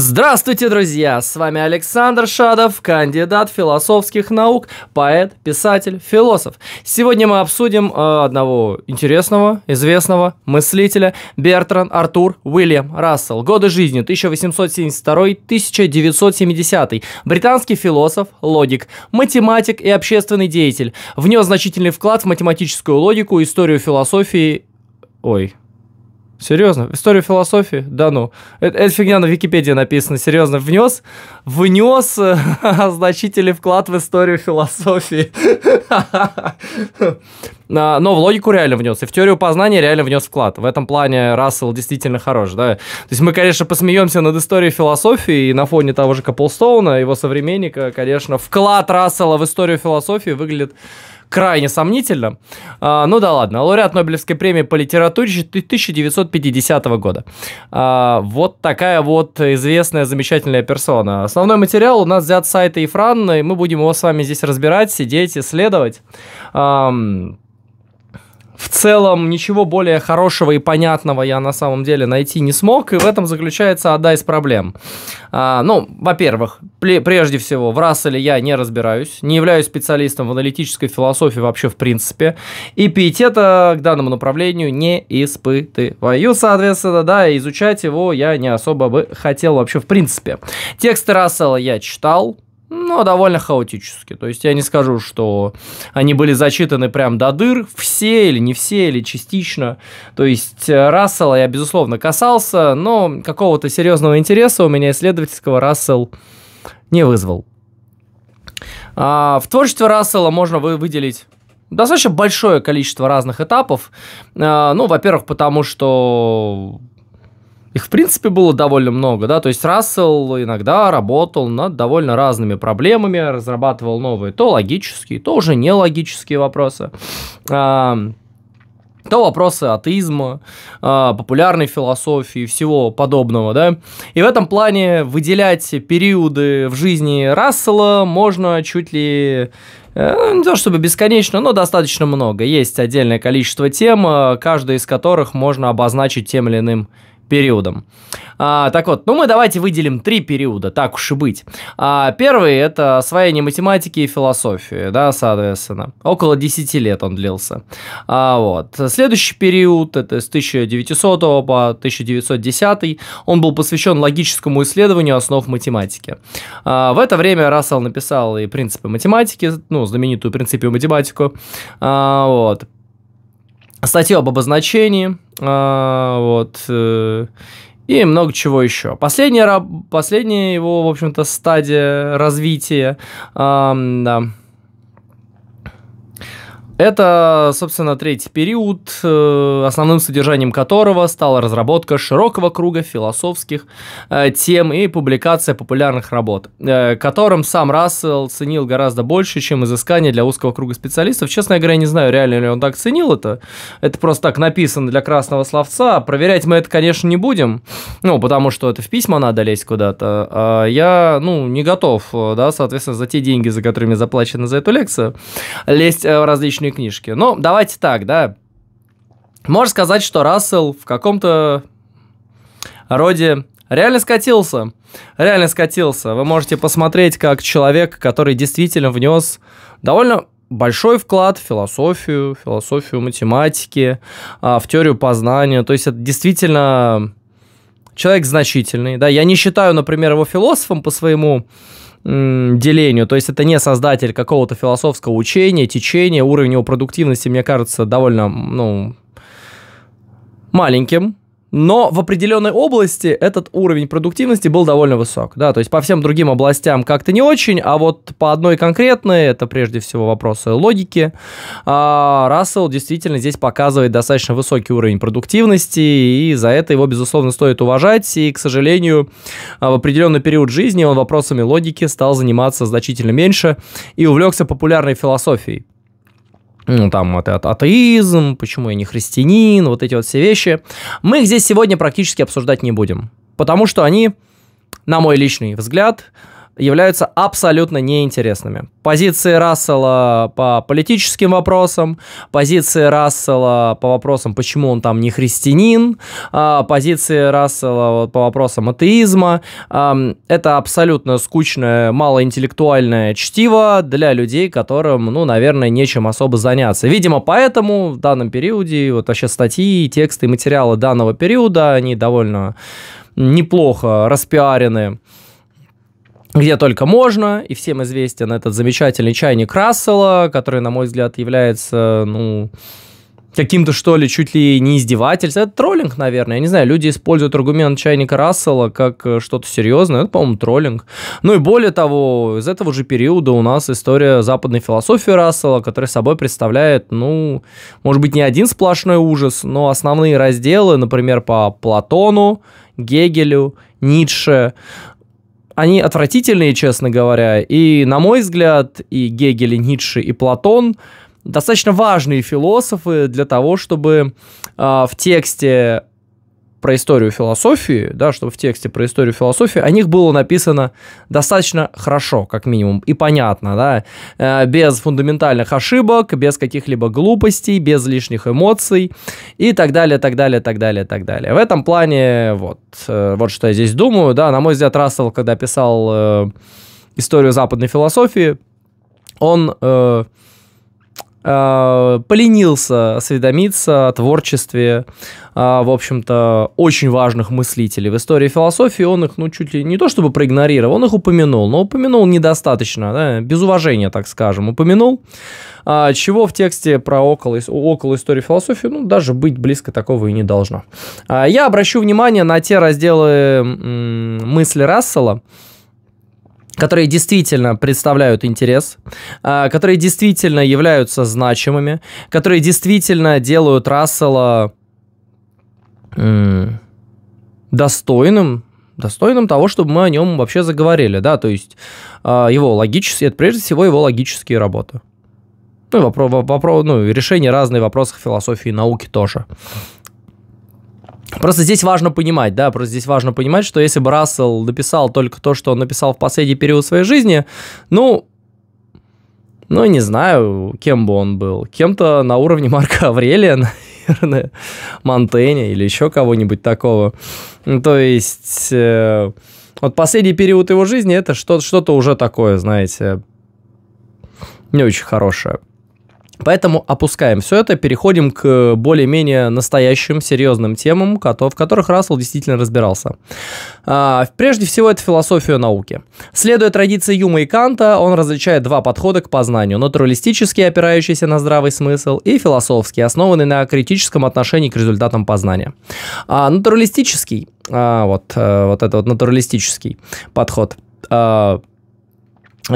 Здравствуйте, друзья! С вами Александр Шадов, кандидат философских наук, поэт, писатель, философ. Сегодня мы обсудим э, одного интересного, известного мыслителя Бертран Артур Уильям Рассел. Годы жизни 1872-1970. Британский философ, логик, математик и общественный деятель. Внес значительный вклад в математическую логику, историю философии... Ой, Серьезно, историю философии? Да ну. это эта фигня на Википедии написано. Серьезно, внес, внес э, значительный вклад в историю философии. Но в логику реально внес. И в теорию познания реально внес вклад. В этом плане Рассел действительно хорош. Да? То есть мы, конечно, посмеемся над историей философии. И на фоне того же Каплстоуна, его современника, конечно, вклад Рассела в историю философии выглядит крайне сомнительно. А, ну да ладно, лауреат Нобелевской премии по литературе 1950 года. А, вот такая вот известная, замечательная персона. Основной материал у нас взят с сайта Ифран, и мы будем его с вами здесь разбирать, сидеть, исследовать. А, в целом ничего более хорошего и понятного я на самом деле найти не смог, и в этом заключается одна из проблем. А, ну, во-первых, прежде всего, в Расселе я не разбираюсь, не являюсь специалистом в аналитической философии вообще в принципе, и пиетета к данному направлению не испытываю, соответственно, да, изучать его я не особо бы хотел вообще в принципе. Тексты Рассела я читал, но ну, довольно хаотически. То есть я не скажу, что они были зачитаны прям до дыр, все или не все, или частично. То есть э, Рассела я, безусловно, касался, но какого-то серьезного интереса у меня исследовательского Рассел не вызвал. А в творчестве Рассела можно выделить достаточно большое количество разных этапов. А, ну, во-первых, потому что их, в принципе, было довольно много, да, то есть Рассел иногда работал над довольно разными проблемами, разрабатывал новые, то логические, то уже нелогические вопросы. А, то вопросы атеизма, а, популярной философии, всего подобного, да. И в этом плане выделять периоды в жизни Рассела можно чуть ли э, ну, не то чтобы бесконечно, но достаточно много. Есть отдельное количество тем, а, каждая из которых можно обозначить тем или иным периодом. А, так вот, ну мы давайте выделим три периода, так уж и быть. А, первый – это освоение математики и философии, да, соответственно. Около 10 лет он длился. А, вот. Следующий период – это с 1900 по 1910. Он был посвящен логическому исследованию основ математики. А, в это время Рассел написал и принципы математики, ну, знаменитую принципию математику. А, вот статью об обозначении, а, вот, э, и много чего еще. Последняя, последняя его, в общем-то, стадия развития, да, это, собственно, третий период, э, основным содержанием которого стала разработка широкого круга философских э, тем и публикация популярных работ, э, которым сам Рассел ценил гораздо больше, чем изыскание для узкого круга специалистов. Честно говоря, не знаю, реально ли он так ценил это. Это просто так написано для красного словца. Проверять мы это, конечно, не будем, ну, потому что это в письма надо лезть куда-то. А я, ну, не готов, да, соответственно, за те деньги, за которые мне заплачено за эту лекцию, лезть в различные средней книжки. Ну, давайте так, да. Можно сказать, что Рассел в каком-то роде реально скатился. Реально скатился. Вы можете посмотреть, как человек, который действительно внес довольно большой вклад в философию, философию математики, а, в теорию познания. То есть это действительно человек значительный. Да, я не считаю, например, его философом по своему делению. То есть это не создатель какого-то философского учения, течения. Уровень его продуктивности, мне кажется, довольно ну, маленьким. Но в определенной области этот уровень продуктивности был довольно высок. Да, то есть по всем другим областям как-то не очень, а вот по одной конкретной, это прежде всего вопросы логики, Рассел действительно здесь показывает достаточно высокий уровень продуктивности, и за это его, безусловно, стоит уважать. И, к сожалению, в определенный период жизни он вопросами логики стал заниматься значительно меньше и увлекся популярной философией ну, там, это атеизм, почему я не христианин, вот эти вот все вещи. Мы их здесь сегодня практически обсуждать не будем, потому что они, на мой личный взгляд, являются абсолютно неинтересными. Позиции Рассела по политическим вопросам, позиции Рассела по вопросам, почему он там не христианин, а, позиции Рассела по вопросам атеизма. Это абсолютно скучное, малоинтеллектуальное чтиво для людей, которым, ну, наверное, нечем особо заняться. Видимо, поэтому в данном периоде вот вообще статьи, тексты и материалы данного периода, они довольно неплохо распиарены где только можно, и всем известен этот замечательный чайник Рассела, который, на мой взгляд, является, ну, каким-то, что ли, чуть ли не издевательством. Это троллинг, наверное. Я не знаю, люди используют аргумент чайника Рассела как э, что-то серьезное. Это, по-моему, троллинг. Ну и более того, из этого же периода у нас история западной философии Рассела, которая собой представляет, ну, может быть, не один сплошной ужас, но основные разделы, например, по Платону, Гегелю, Ницше, они отвратительные, честно говоря. И, на мой взгляд, и Гегель, и Ницше, и Платон достаточно важные философы для того, чтобы э, в тексте про историю философии, да, чтобы в тексте про историю философии о них было написано достаточно хорошо, как минимум, и понятно, да, э, без фундаментальных ошибок, без каких-либо глупостей, без лишних эмоций и так далее, так далее, так далее, так далее. В этом плане вот, э, вот что я здесь думаю, да, на мой взгляд, Рассел, когда писал э, историю западной философии, он э, Э, поленился осведомиться о творчестве, э, в общем-то, очень важных мыслителей. В истории философии он их, ну, чуть ли не то чтобы проигнорировал, он их упомянул, но упомянул недостаточно, да, без уважения, так скажем, упомянул, а, чего в тексте про около, около истории философии, ну, даже быть близко такого и не должно. А, я обращу внимание на те разделы мысли Рассела, которые действительно представляют интерес, а, которые действительно являются значимыми, которые действительно делают Рассела достойным, достойным того, чтобы мы о нем вообще заговорили, да, то есть а, его логические, это прежде всего его логические работы. Ну, вопрос, вопрос, ну, решение разных вопросов философии и науки тоже. Просто здесь важно понимать, да, просто здесь важно понимать, что если бы Рассел написал только то, что он написал в последний период своей жизни, ну, ну, не знаю, кем бы он был. Кем-то на уровне Марка Аврелия, наверное, Монтене или еще кого-нибудь такого. То есть, э, вот последний период его жизни это что-то уже такое, знаете, не очень хорошее. Поэтому опускаем все это, переходим к э, более-менее настоящим, серьезным темам, в которых Рассел действительно разбирался. А, прежде всего, это философия науки. Следуя традиции Юма и Канта, он различает два подхода к познанию. Натуралистический, опирающийся на здравый смысл, и философский, основанный на критическом отношении к результатам познания. А натуралистический, а, вот, э, вот это вот натуралистический подход а, –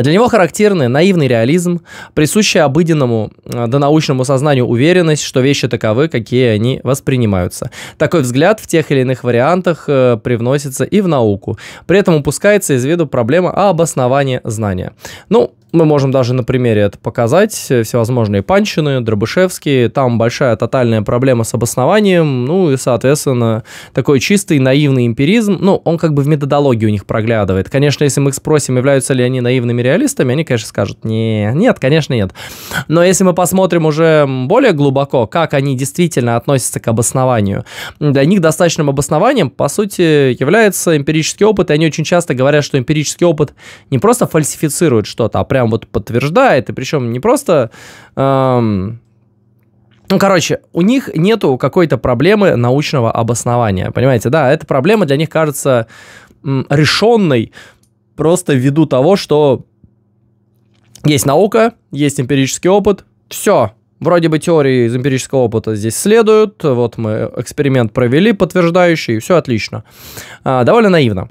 для него характерны наивный реализм, присущая обыденному э, донаучному сознанию уверенность, что вещи таковы, какие они воспринимаются. Такой взгляд в тех или иных вариантах э, привносится и в науку. При этом упускается из виду проблема обоснования знания. Ну, мы можем даже на примере это показать, всевозможные панчины, дробышевские, там большая тотальная проблема с обоснованием, ну и, соответственно, такой чистый наивный эмпиризм, ну, он как бы в методологии у них проглядывает. Конечно, если мы их спросим, являются ли они наивными реалистами, они, конечно, скажут, не, нет, конечно, нет. Но если мы посмотрим уже более глубоко, как они действительно относятся к обоснованию, для них достаточным обоснованием, по сути, является эмпирический опыт, и они очень часто говорят, что эмпирический опыт не просто фальсифицирует что-то, а прям прям вот подтверждает, и причем не просто... Эм, ну, короче, у них нету какой-то проблемы научного обоснования, понимаете, да, эта проблема для них кажется м, решенной просто ввиду того, что есть наука, есть эмпирический опыт, все, вроде бы теории из эмпирического опыта здесь следуют, вот мы эксперимент провели подтверждающий, все отлично. А, довольно наивно.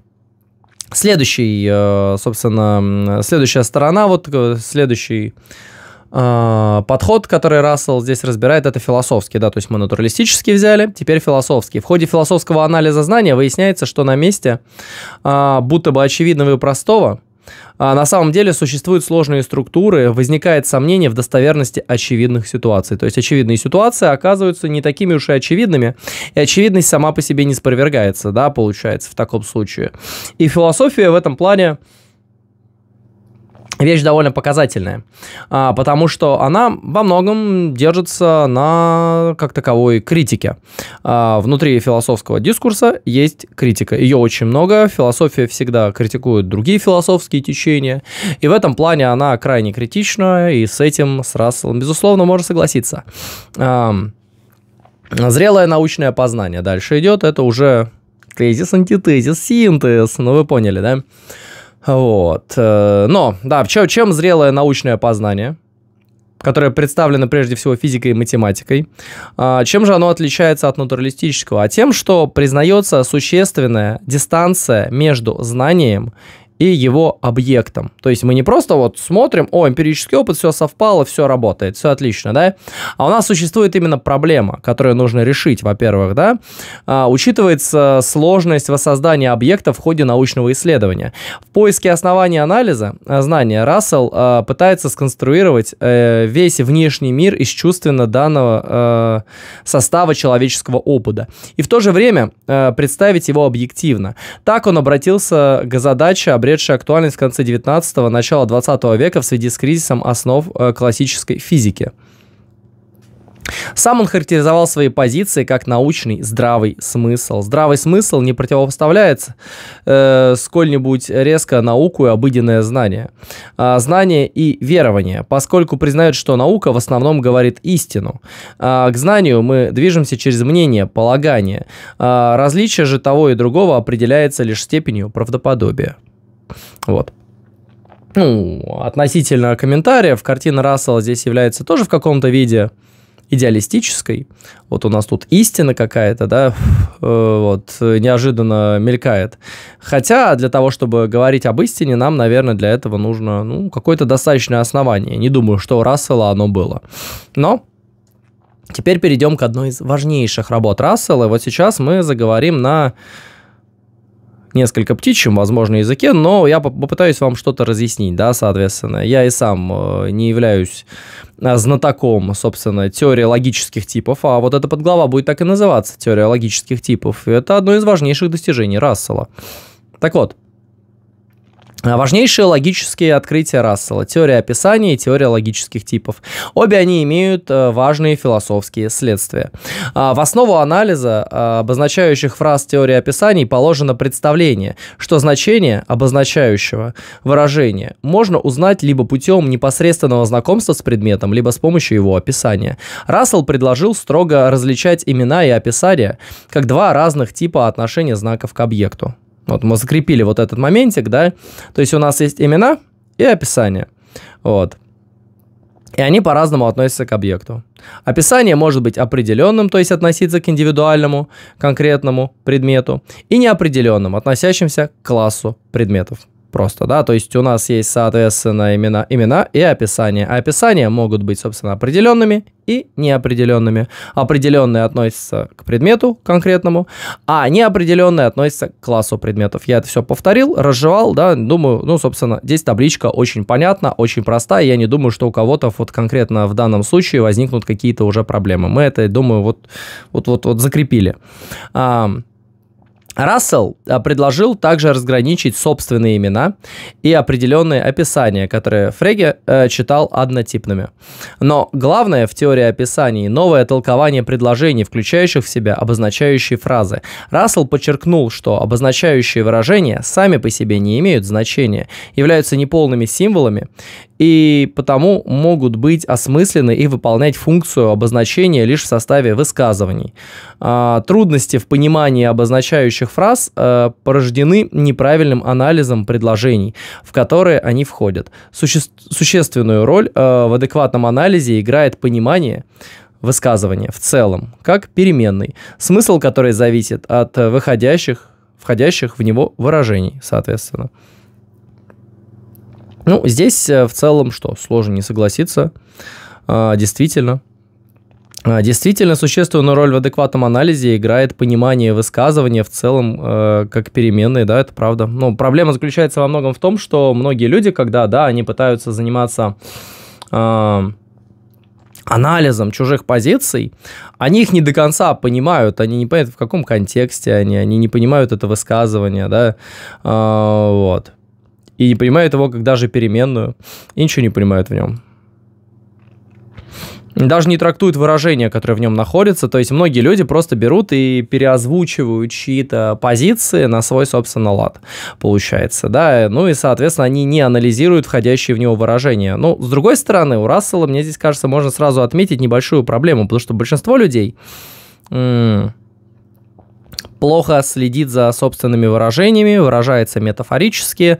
Следующий, э, собственно, следующая сторона, вот следующий э, подход, который Рассел здесь разбирает, это философский, да, то есть мы натуралистический взяли, теперь философский. В ходе философского анализа знания выясняется, что на месте а, будто бы очевидного и простого – а на самом деле существуют сложные структуры, возникает сомнение в достоверности очевидных ситуаций. То есть очевидные ситуации оказываются не такими уж и очевидными, и очевидность сама по себе не спровергается, да, получается в таком случае. И философия в этом плане вещь довольно показательная, а, потому что она во многом держится на как таковой критике. А, внутри философского дискурса есть критика. Ее очень много. Философия всегда критикует другие философские течения. И в этом плане она крайне критична, и с этим с Расселом, безусловно, можно согласиться. А, зрелое научное познание дальше идет. Это уже тезис, антитезис, синтез. Ну, вы поняли, да? Вот. Э, но, да, чем зрелое научное познание? которое представлено прежде всего физикой и математикой. А, чем же оно отличается от натуралистического? А тем, что признается существенная дистанция между знанием и его объектом. То есть мы не просто вот смотрим, о, эмпирический опыт, все совпало, все работает, все отлично, да? А у нас существует именно проблема, которую нужно решить, во-первых, да? А, учитывается сложность воссоздания объекта в ходе научного исследования. В поиске основания анализа а, знания Рассел а, пытается сконструировать э, весь внешний мир из чувственно данного э, состава человеческого опыта. И в то же время э, представить его объективно. Так он обратился к задаче обрезания приобретшая актуальность в конце 19-го, начала 20 века в связи с кризисом основ э, классической физики. Сам он характеризовал свои позиции как научный здравый смысл. Здравый смысл не противопоставляется э, сколь-нибудь резко науку и обыденное знание. А, знание и верование, поскольку признают, что наука в основном говорит истину. А, к знанию мы движемся через мнение, полагание. А, различие же того и другого определяется лишь степенью правдоподобия. Вот. Ну, относительно комментариев, картина Рассела здесь является тоже в каком-то виде идеалистической. Вот у нас тут истина какая-то, да, э, вот, неожиданно мелькает. Хотя для того, чтобы говорить об истине, нам, наверное, для этого нужно, ну, какое-то достаточное основание. Не думаю, что у Рассела оно было. Но теперь перейдем к одной из важнейших работ Рассела. И Вот сейчас мы заговорим на несколько птичьем, возможно, языке, но я попытаюсь вам что-то разъяснить, да, соответственно. Я и сам э, не являюсь э, знатоком, собственно, теории логических типов, а вот эта подглава будет так и называться, теория логических типов. это одно из важнейших достижений Рассела. Так вот, а важнейшие логические открытия Рассела – теория описания и теория логических типов. Обе они имеют э, важные философские следствия. А, в основу анализа а, обозначающих фраз теории описаний положено представление, что значение обозначающего выражения можно узнать либо путем непосредственного знакомства с предметом, либо с помощью его описания. Рассел предложил строго различать имена и описания как два разных типа отношения знаков к объекту. Вот мы закрепили вот этот моментик, да, то есть у нас есть имена и описание, вот. И они по-разному относятся к объекту. Описание может быть определенным, то есть относиться к индивидуальному конкретному предмету, и неопределенным, относящимся к классу предметов. Просто, да, то есть у нас есть, соответственно, имена, имена и описание. А описания могут быть, собственно, определенными и неопределенными. Определенные относятся к предмету конкретному, а неопределенные относятся к классу предметов. Я это все повторил, разжевал, да, думаю, ну, собственно, здесь табличка очень понятна, очень простая, я не думаю, что у кого-то вот конкретно в данном случае возникнут какие-то уже проблемы. Мы это, думаю, вот, вот, вот, вот закрепили. А, Рассел а, предложил также разграничить собственные имена и определенные описания, которые Фреге э, читал однотипными. Но главное в теории описаний – новое толкование предложений, включающих в себя обозначающие фразы. Рассел подчеркнул, что обозначающие выражения сами по себе не имеют значения, являются неполными символами и потому могут быть осмыслены и выполнять функцию обозначения лишь в составе высказываний. А, трудности в понимании обозначающих фраз э, порождены неправильным анализом предложений, в которые они входят. Суще- существенную роль э, в адекватном анализе играет понимание, высказывания в целом, как переменный, смысл которой зависит от выходящих, входящих в него выражений, соответственно. Ну, здесь э, в целом что? Сложно не согласиться. А, действительно, а, Действительно, существенную роль в адекватном анализе играет понимание высказывания в целом э, как переменные да, это правда. Но проблема заключается во многом в том, что многие люди, когда, да, они пытаются заниматься э, анализом чужих позиций, они их не до конца понимают, они не понимают, в каком контексте они, они не понимают это высказывание, да, э, вот и не понимают его как даже переменную, и ничего не понимают в нем. Даже не трактуют выражения, которые в нем находятся. То есть многие люди просто берут и переозвучивают чьи-то позиции на свой, собственный лад, получается. Да? Ну и, соответственно, они не анализируют входящие в него выражения. Ну, с другой стороны, у Рассела, мне здесь кажется, можно сразу отметить небольшую проблему, потому что большинство людей... М- плохо следит за собственными выражениями, выражается метафорически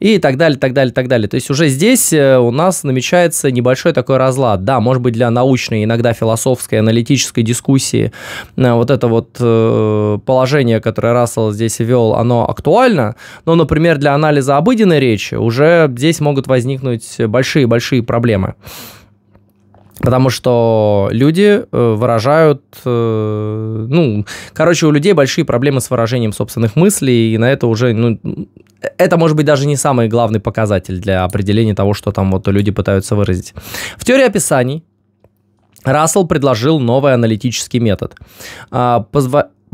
и так далее, так далее, так далее. То есть уже здесь э, у нас намечается небольшой такой разлад. Да, может быть, для научной, иногда философской, аналитической дискуссии э, вот это вот э, положение, которое Рассел здесь вел, оно актуально, но, например, для анализа обыденной речи уже здесь могут возникнуть большие-большие проблемы. Потому что люди э, выражают, э, ну, короче, у людей большие проблемы с выражением собственных мыслей, и на это уже, ну, это может быть даже не самый главный показатель для определения того, что там вот люди пытаются выразить. В теории описаний Рассел предложил новый аналитический метод, а,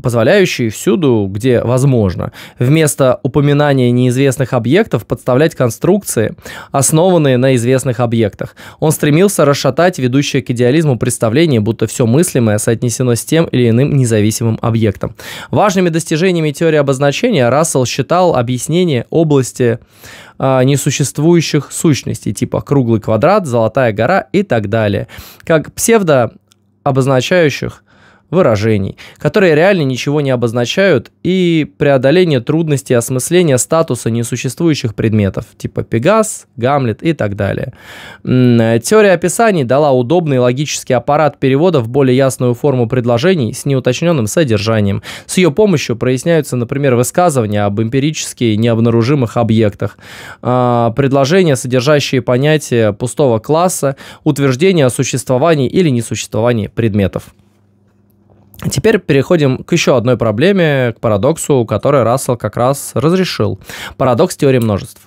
позволяющие всюду, где возможно, вместо упоминания неизвестных объектов подставлять конструкции, основанные на известных объектах. Он стремился расшатать ведущее к идеализму представление, будто все мыслимое соотнесено с тем или иным независимым объектом. Важными достижениями теории обозначения Рассел считал объяснение области а, несуществующих сущностей, типа круглый квадрат, золотая гора и так далее, как псевдо обозначающих выражений, которые реально ничего не обозначают, и преодоление трудностей осмысления статуса несуществующих предметов, типа Пегас, Гамлет и так далее. Теория описаний дала удобный логический аппарат перевода в более ясную форму предложений с неуточненным содержанием. С ее помощью проясняются, например, высказывания об эмпирически необнаружимых объектах, а, предложения, содержащие понятие пустого класса, утверждения о существовании или несуществовании предметов. Теперь переходим к еще одной проблеме, к парадоксу, который Рассел как раз разрешил. Парадокс теории множеств.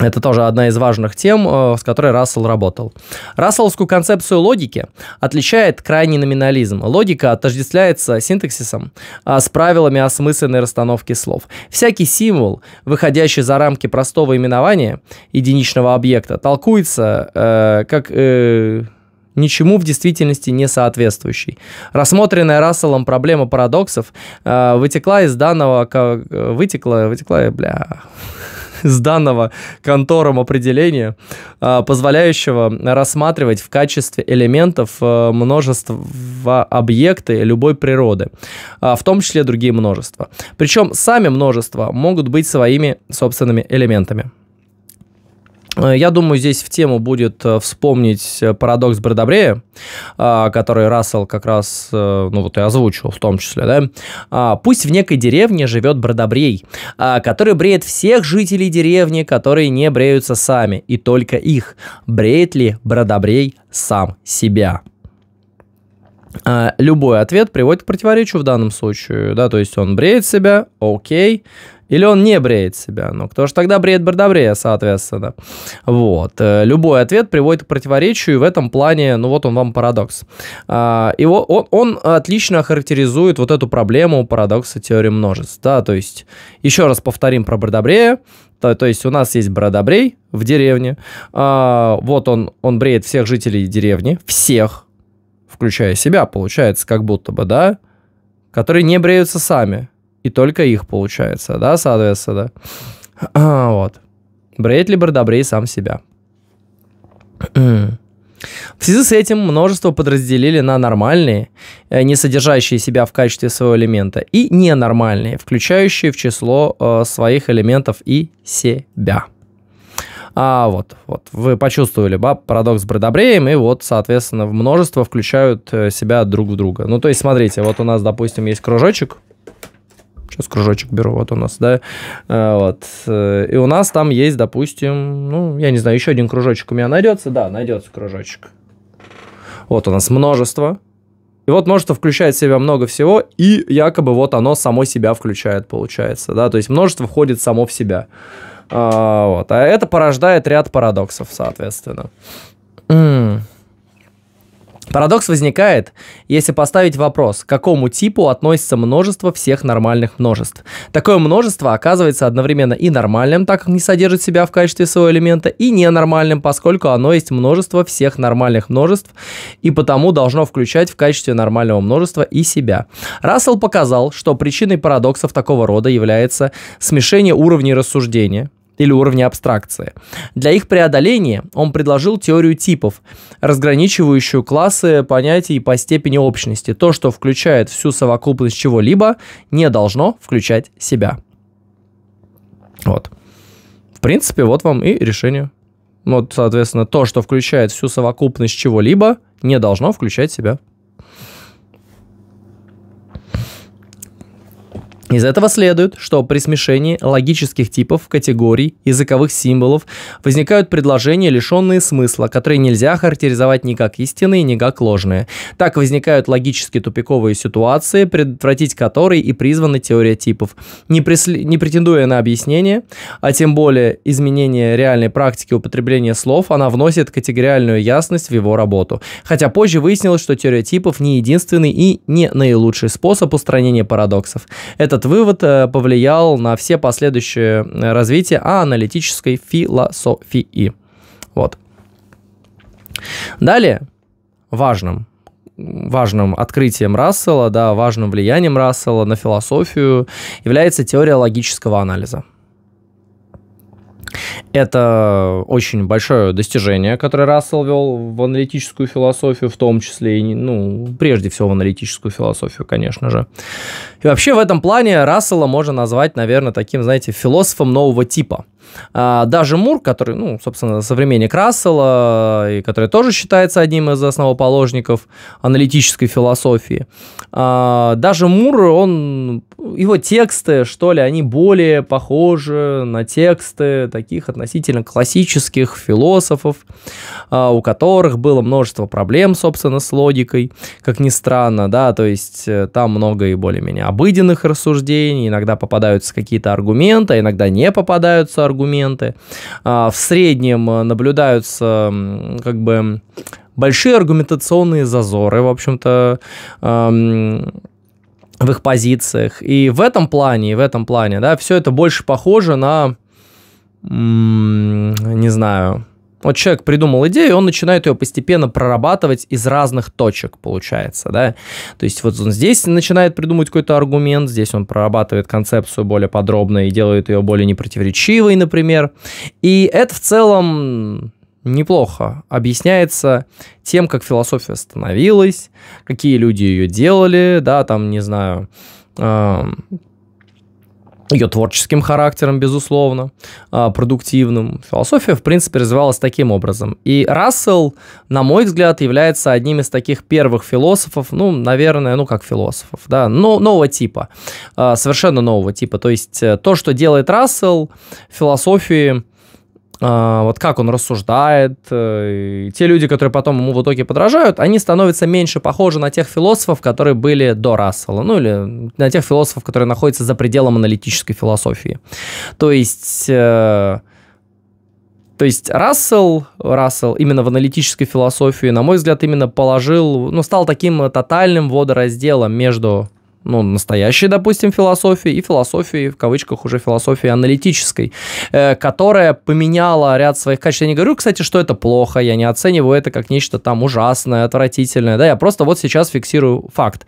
Это тоже одна из важных тем, э, с которой Рассел работал. Расселовскую концепцию логики отличает крайний номинализм. Логика отождествляется синтаксисом а, с правилами осмысленной расстановки слов. Всякий символ, выходящий за рамки простого именования единичного объекта, толкуется э, как... Э, ничему в действительности не соответствующий. Рассмотренная Расселом проблема парадоксов э, вытекла из данного... Как, э, вытекла, вытекла, бля с данного контором определения, э, позволяющего рассматривать в качестве элементов э, множество объекты любой природы, в том числе другие множества. Причем сами множества могут быть своими собственными элементами. Э, я думаю, здесь в тему будет э, вспомнить э, парадокс Бродобрея, а, который Рассел как раз, ну вот и озвучил в том числе, да. А, Пусть в некой деревне живет Брэдобрей, а, который бреет всех жителей деревни, которые не бреются сами, и только их. Бреет ли Брэдобрей сам себя? А, любой ответ приводит к противоречию в данном случае, да, то есть он бреет себя, окей, или он не бреет себя, ну, кто же тогда бреет Бардабрея, соответственно, вот, э, любой ответ приводит к противоречию, и в этом плане, ну, вот он вам парадокс, его, а, он, он отлично характеризует вот эту проблему парадокса теории множеств, да, то есть, еще раз повторим про Бардабрея, то, то есть у нас есть Бродобрей в деревне. А, вот он, он бреет всех жителей деревни, всех, включая себя, получается, как будто бы, да, которые не бреются сами, и только их получается, да, соответственно. А, вот. Бреет ли Бардобрей сам себя? В связи с этим множество подразделили на нормальные, э, не содержащие себя в качестве своего элемента, и ненормальные, включающие в число э, своих элементов и себя. А, вот, вот, вы почувствовали, баб парадокс с и вот, соответственно, множество включают э, себя друг в друга. Ну, то есть, смотрите, вот у нас, допустим, есть кружочек, сейчас кружочек беру, вот у нас, да, э, вот, э, и у нас там есть, допустим, ну, я не знаю, еще один кружочек у меня найдется, да, найдется кружочек. Вот у нас множество, и вот множество включает в себя много всего, и якобы вот оно само себя включает, получается, да, то есть множество входит само в себя. А, вот. а это порождает ряд парадоксов, соответственно. Парадокс возникает, если поставить вопрос, к какому типу относится множество всех нормальных множеств. Такое множество оказывается одновременно и нормальным, так как не содержит себя в качестве своего элемента, и ненормальным, поскольку оно есть множество всех нормальных множеств, и потому должно включать в качестве нормального множества и себя. Рассел показал, что причиной парадоксов такого рода является смешение уровней рассуждения, или уровня абстракции. Для их преодоления он предложил теорию типов, разграничивающую классы понятий по степени общности. То, что включает всю совокупность чего-либо, не должно включать себя. Вот. В принципе, вот вам и решение. Вот, соответственно, то, что включает всю совокупность чего-либо, не должно включать себя. Из этого следует, что при смешении логических типов, категорий, языковых символов возникают предложения, лишенные смысла, которые нельзя характеризовать ни как истинные, ни как ложные. Так возникают логически тупиковые ситуации, предотвратить которые и призвана теория типов. Не, пресле... не претендуя на объяснение, а тем более изменение реальной практики употребления слов, она вносит категориальную ясность в его работу. Хотя позже выяснилось, что теория типов не единственный и не наилучший способ устранения парадоксов. Этот этот вывод э, повлиял на все последующее э, развитие аналитической философии. Вот. Далее, важным, важным открытием Рассела, да, важным влиянием Рассела на философию является теория логического анализа. Это очень большое достижение, которое Рассел вел в аналитическую философию, в том числе, и, ну, прежде всего в аналитическую философию, конечно же. И вообще в этом плане Рассела можно назвать, наверное, таким, знаете, философом нового типа. А, даже Мур, который, ну, собственно, современник Рассела, и который тоже считается одним из основоположников аналитической философии, а, даже Мур, он, его тексты, что ли, они более похожи на тексты таких относительно классических философов, а, у которых было множество проблем, собственно, с логикой, как ни странно, да, то есть э, там много и более-менее обыденных рассуждений, иногда попадаются какие-то аргументы, иногда не попадаются аргументы, аргументы. А, в среднем э, наблюдаются как бы большие аргументационные зазоры, в общем-то, в их позициях. И в этом плане, и в этом плане, да, все это больше похоже на, не знаю, вот человек придумал идею, он начинает ее постепенно прорабатывать из разных точек, получается, да. То есть вот он здесь начинает придумывать какой-то аргумент, здесь он прорабатывает концепцию более подробно и делает ее более непротиворечивой, например. И это в целом неплохо объясняется тем, как философия становилась, какие люди ее делали, да, там, не знаю, ее творческим характером, безусловно, а, продуктивным. Философия, в принципе, развивалась таким образом. И Рассел, на мой взгляд, является одним из таких первых философов, ну, наверное, ну, как философов, да, но нового типа, а, совершенно нового типа. То есть э, то, что делает Рассел, философии а, вот как он рассуждает. Э, и те люди, которые потом ему в итоге подражают, они становятся меньше похожи на тех философов, которые были до Рассела, ну или на тех философов, которые находятся за пределом аналитической философии. То есть... Э, то есть Рассел, Рассел именно в аналитической философии, на мой взгляд, именно положил, ну, стал таким тотальным водоразделом между ну, настоящей, допустим, философии и философии, в кавычках уже философии аналитической, э, которая поменяла ряд своих качеств. Я не говорю, кстати, что это плохо, я не оцениваю это как нечто там ужасное, отвратительное, да, я просто вот сейчас фиксирую факт.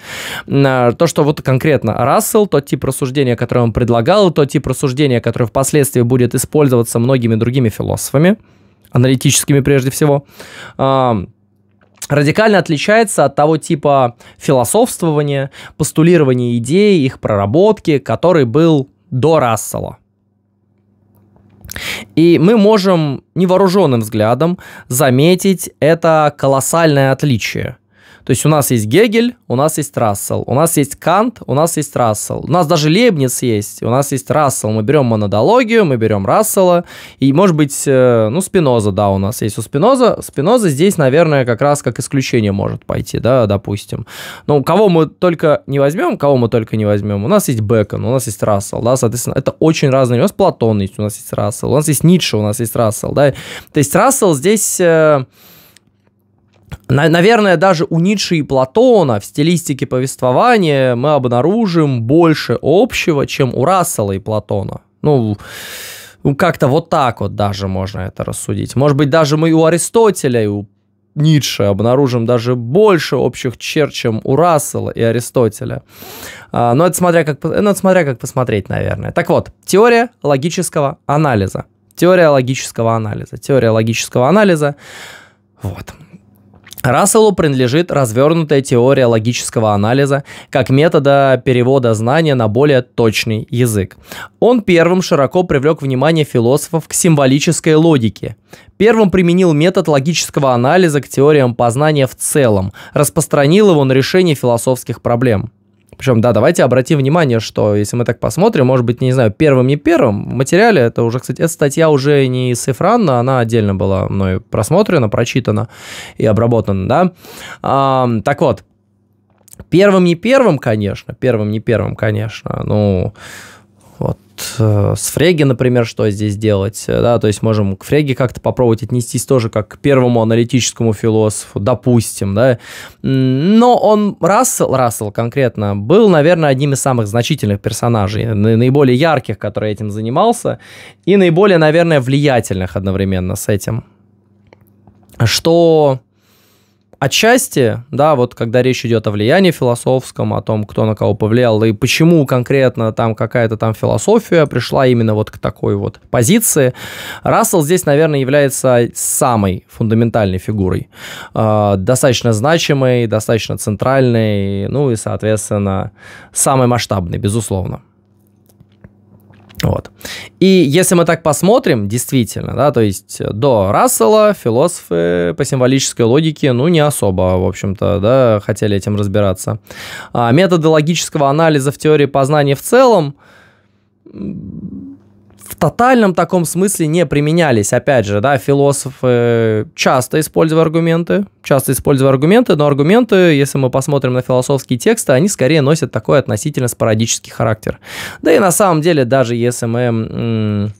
А, то, что вот конкретно Рассел, тот тип рассуждения, который он предлагал, тот тип рассуждения, который впоследствии будет использоваться многими другими философами, аналитическими прежде всего, э, радикально отличается от того типа философствования, постулирования идей, их проработки, который был до Рассела. И мы можем невооруженным взглядом заметить это колоссальное отличие – то есть у нас есть Гегель, у нас есть Рассел, у нас есть Кант, у нас есть Рассел. У нас даже Лебниц есть, у нас есть Рассел. Мы берем монодологию, мы берем Рассела, и, может быть, ну, Спиноза, да, у нас есть. У Спиноза, Спиноза здесь, наверное, как раз как исключение может пойти, да, допустим. Но кого мы только не возьмем, кого мы только не возьмем, у нас есть Бекон, у нас есть Рассел, да, соответственно, это очень разные. У нас Платон есть, у нас есть Рассел, у нас есть Ницше, у нас есть Рассел, да. То есть Рассел здесь наверное, даже у Ницше и Платона в стилистике повествования мы обнаружим больше общего, чем у Рассела и Платона. Ну, ну, как-то вот так вот даже можно это рассудить. Может быть, даже мы и у Аристотеля, и у Ницше обнаружим даже больше общих черт, чем у Рассела и Аристотеля. А, но это смотря, как, ну, это смотря как посмотреть, наверное. Так вот, теория логического анализа. Теория логического анализа. Теория логического анализа. Вот. Расселу принадлежит развернутая теория логического анализа как метода перевода знания на более точный язык. Он первым широко привлек внимание философов к символической логике. Первым применил метод логического анализа к теориям познания в целом, распространил его на решение философских проблем. Причем, да, давайте обратим внимание, что если мы так посмотрим, может быть, не знаю, первым, не первым, в материале, это уже, кстати, эта статья уже не из Эфрана, она отдельно была мной просмотрена, прочитана и обработана, да. А, так вот, первым, не первым, конечно, первым, не первым, конечно, ну... Но Э, с Фреги, например, что здесь делать, э, да, то есть можем к Фреге как-то попробовать отнестись тоже как к первому аналитическому философу, допустим, да, но он, Рассел, Рассел конкретно, был, наверное, одним из самых значительных персонажей, э, наиболее ярких, который этим занимался, и наиболее, наверное, влиятельных одновременно с этим. Что отчасти, да, вот когда речь идет о влиянии философском, о том, кто на кого повлиял, и почему конкретно там какая-то там философия пришла именно вот к такой вот позиции, Рассел здесь, наверное, является самой фундаментальной фигурой, а, достаточно значимой, достаточно центральной, ну и, соответственно, самой масштабной, безусловно. Вот. И если мы так посмотрим, действительно, да, то есть э, до Рассела философы по символической логике, ну, не особо, в общем-то, да, хотели этим разбираться. А методы логического анализа в теории познания в целом, в тотальном таком смысле не применялись. Опять же, да, философы э, часто использовали аргументы, часто использовали аргументы, но аргументы, если мы посмотрим на философские тексты, они скорее носят такой относительно спорадический характер. Да и на самом деле, даже если мы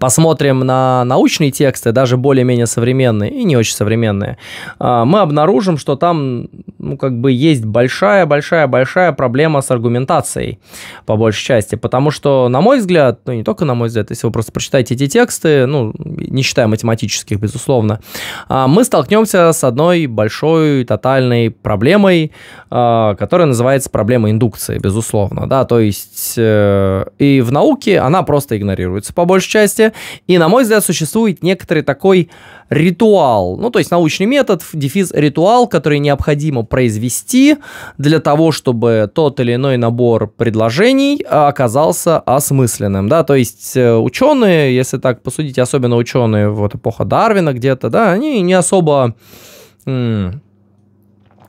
посмотрим на научные тексты, даже более-менее современные и не очень современные, а, мы обнаружим, что там ну, как бы есть большая-большая-большая проблема с аргументацией, по большей части, потому что, на мой взгляд, ну, не только на мой взгляд, если вы просто прочитаете эти тексты, ну, не считая математических, безусловно, а, мы столкнемся с одной большой тотальной проблемой, а, которая называется проблема индукции, безусловно, да, то есть э, и в науке она просто игнорируется, по большей части, и, на мой взгляд, существует некоторый такой ритуал, ну то есть научный метод, дефис ритуал, который необходимо произвести для того, чтобы тот или иной набор предложений оказался осмысленным, да, то есть э, ученые, если так посудить, особенно ученые вот эпоха Дарвина где-то, да, они не особо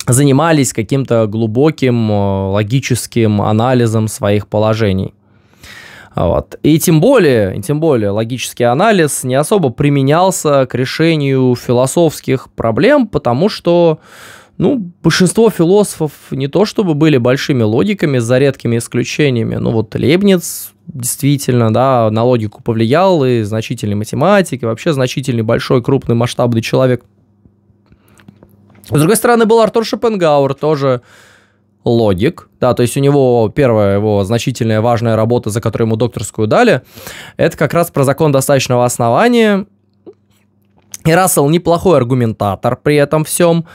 занимались каким-то глубоким э, логическим анализом своих положений. А вот. И тем более, и тем более логический анализ не особо применялся к решению философских проблем, потому что ну, большинство философов не то чтобы были большими логиками, за редкими исключениями. Ну, вот Лебниц действительно, да, на логику повлиял, и значительный математик, и вообще значительный большой крупный масштабный человек. С другой стороны, был Артур Шопенгауэр, тоже логик, да, то есть у него первая его значительная важная работа, за которую ему докторскую дали, это как раз про закон достаточного основания. И Рассел неплохой аргументатор при этом всем,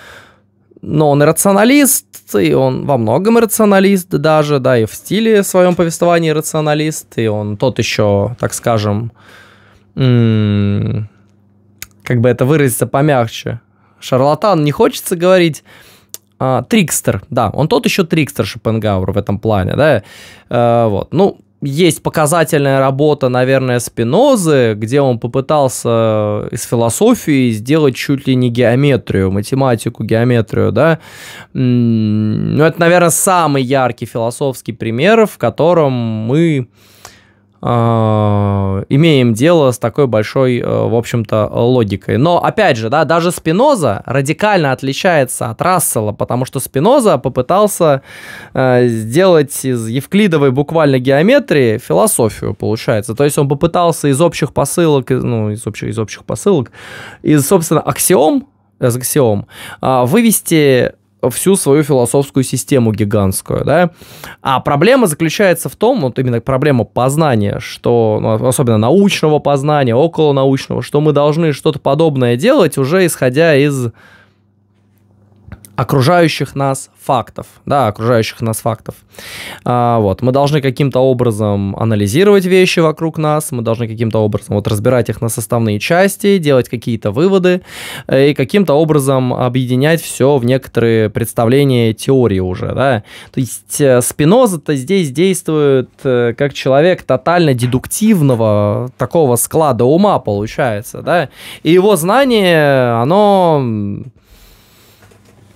но он рационалист, и он во многом рационалист даже, да, и в стиле своем повествовании рационалист, и он тот еще, так скажем, как бы это выразиться помягче, шарлатан, не хочется говорить, а, трикстер, да, он тот еще трикстер Шопенгауэр в этом плане, да, а, вот, ну, есть показательная работа, наверное, Спинозы, где он попытался из философии сделать чуть ли не геометрию, математику, геометрию, да. Ну, это, наверное, самый яркий философский пример, в котором мы Э, имеем дело с такой большой, э, в общем-то, логикой. Но, опять же, да, даже Спиноза радикально отличается от Рассела, потому что Спиноза попытался э, сделать из евклидовой буквально геометрии философию, получается. То есть он попытался из общих посылок, ну, из общих, из общих посылок, из, собственно, аксиом, из аксиом, вывести всю свою философскую систему гигантскую, да. А проблема заключается в том, вот именно проблема познания, что, ну, особенно научного познания, около научного, что мы должны что-то подобное делать уже исходя из окружающих нас фактов, да, окружающих нас фактов. А, вот, мы должны каким-то образом анализировать вещи вокруг нас, мы должны каким-то образом вот разбирать их на составные части, делать какие-то выводы э, и каким-то образом объединять все в некоторые представления теории уже, да. То есть э, Спиноза-то здесь действует э, как человек тотально дедуктивного такого склада ума получается, да, и его знание, оно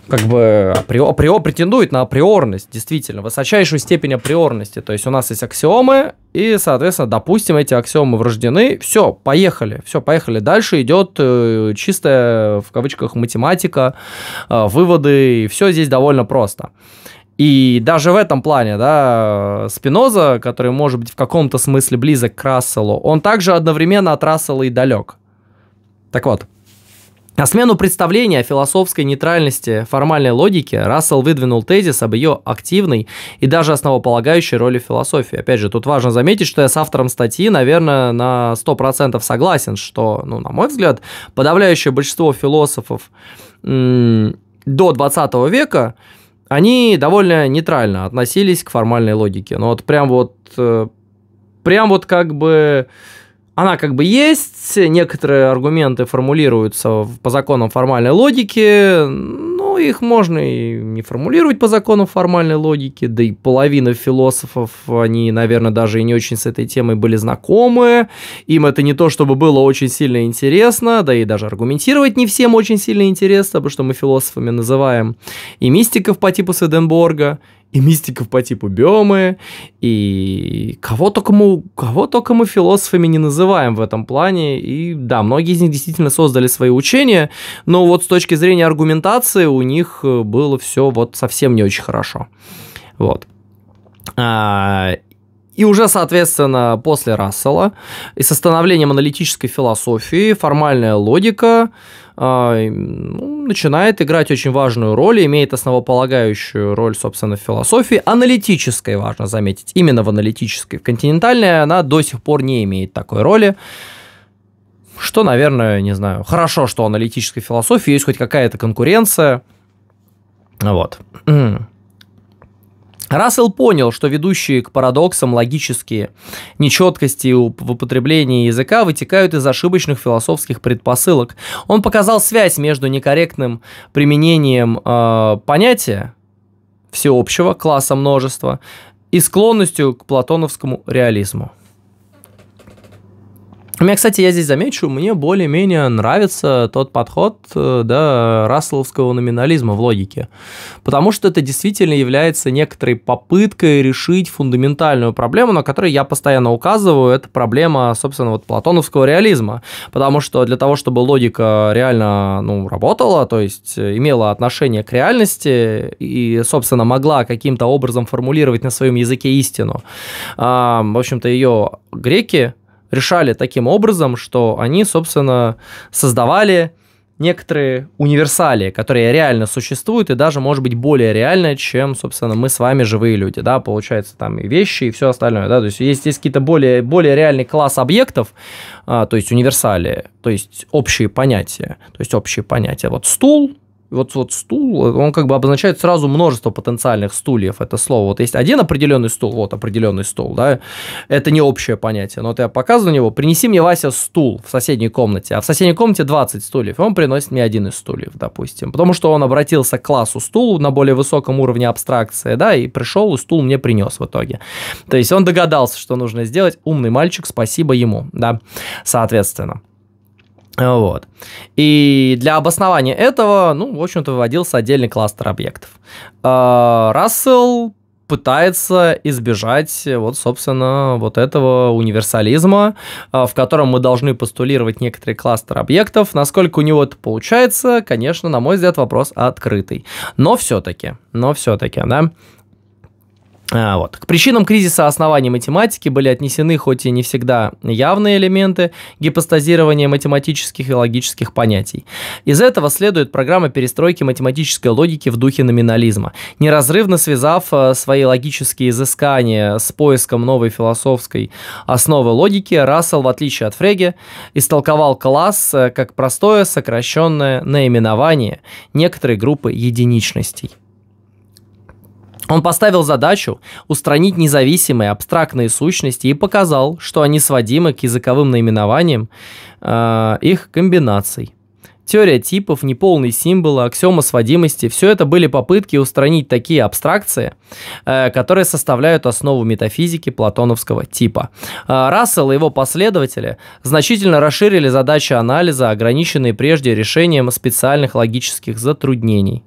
как бы априор, априор претендует на априорность, действительно, высочайшую степень априорности. То есть у нас есть аксиомы, и, соответственно, допустим, эти аксиомы врождены. Все, поехали, все, поехали. Дальше идет э, чистая, в кавычках, математика, э, выводы, и все здесь довольно просто. И даже в этом плане, да, Спиноза, который может быть в каком-то смысле близок к Расселу, он также одновременно от Рассела и далек. Так вот, на смену представления о философской нейтральности формальной логики Рассел выдвинул тезис об ее активной и даже основополагающей роли в философии. Опять же, тут важно заметить, что я с автором статьи, наверное, на 100% согласен, что, ну, на мой взгляд, подавляющее большинство философов м- до 20 века они довольно нейтрально относились к формальной логике. Но ну, вот прям вот, э, прям вот как бы она как бы есть, некоторые аргументы формулируются по законам формальной логики, но ну, их можно и не формулировать по законам формальной логики, да и половина философов, они, наверное, даже и не очень с этой темой были знакомы, им это не то, чтобы было очень сильно интересно, да и даже аргументировать не всем очень сильно интересно, потому что мы философами называем и мистиков по типу Сведенборга, и мистиков по типу Биомы, и кого только мы, кого только мы философами не называем в этом плане. И да, многие из них действительно создали свои учения, но вот с точки зрения аргументации у них э, было все вот совсем не очень хорошо. Вот. А, и уже, соответственно, после Рассела и с становлением аналитической философии формальная логика а, ну, начинает играть очень важную роль, и имеет основополагающую роль, собственно, в философии. Аналитической, важно заметить, именно в аналитической. В континентальной она до сих пор не имеет такой роли. Что, наверное, не знаю, хорошо, что у аналитической философии есть хоть какая-то конкуренция. Вот. Рассел понял, что ведущие к парадоксам логические нечеткости в употреблении языка вытекают из ошибочных философских предпосылок. Он показал связь между некорректным применением э, понятия всеобщего класса множества и склонностью к платоновскому реализму. У меня, кстати, я здесь замечу, мне более-менее нравится тот подход э, да, расселовского номинализма в логике, потому что это действительно является некоторой попыткой решить фундаментальную проблему, на которую я постоянно указываю, это проблема, собственно, вот платоновского реализма, потому что для того, чтобы логика реально ну, работала, то есть э, имела отношение к реальности и, собственно, могла каким-то образом формулировать на своем языке истину, а, в общем-то, ее греки решали таким образом, что они, собственно, создавали некоторые универсалии, которые реально существуют и даже, может быть, более реально, чем, собственно, мы с вами живые люди, да, получается, там и вещи, и все остальное, да, то есть есть, есть какие-то более, более реальный класс объектов, а, то есть универсалии, то есть общие понятия, то есть общие понятия, вот стул, вот, вот стул, он как бы обозначает сразу множество потенциальных стульев, это слово. Вот есть один определенный стул, вот определенный стул, да, это не общее понятие, но вот я показываю его, принеси мне, Вася, стул в соседней комнате, а в соседней комнате 20 стульев, и он приносит мне один из стульев, допустим, потому что он обратился к классу стул на более высоком уровне абстракции, да, и пришел, и стул мне принес в итоге. То есть он догадался, что нужно сделать, умный мальчик, спасибо ему, да, соответственно. Вот. И для обоснования этого, ну, в общем-то, выводился отдельный кластер объектов. А, Рассел пытается избежать вот, собственно, вот этого универсализма, а, в котором мы должны постулировать некоторые кластеры объектов. Насколько у него это получается, конечно, на мой взгляд, вопрос открытый. Но все-таки, но все-таки, да. А, вот. К причинам кризиса оснований математики были отнесены хоть и не всегда явные элементы гипостазирования математических и логических понятий. Из этого следует программа перестройки математической логики в духе номинализма, неразрывно связав э, свои логические изыскания с поиском новой философской основы логики, Рассел, в отличие от Фреге, истолковал класс э, как простое сокращенное наименование некоторой группы единичностей. Он поставил задачу устранить независимые абстрактные сущности и показал, что они сводимы к языковым наименованиям э, их комбинаций. Теория типов, неполные символы, аксиома сводимости – все это были попытки устранить такие абстракции, э, которые составляют основу метафизики платоновского типа. Э, Рассел и его последователи значительно расширили задачи анализа, ограниченные прежде решением специальных логических затруднений.